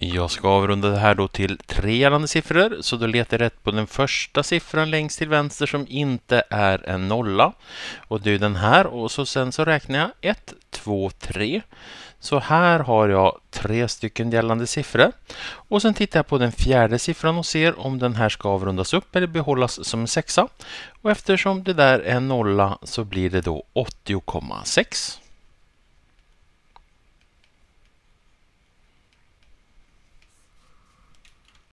Jag ska avrunda det här då till tre gällande siffror, så då letar jag rätt på den första siffran längst till vänster som inte är en nolla. Och det är den här och så sen så räknar jag 1, 2, 3. Så här har jag tre stycken gällande siffror. Och sen tittar jag på den fjärde siffran och ser om den här ska avrundas upp eller behållas som en sexa. Och eftersom det där är en nolla så blir det då 80,6.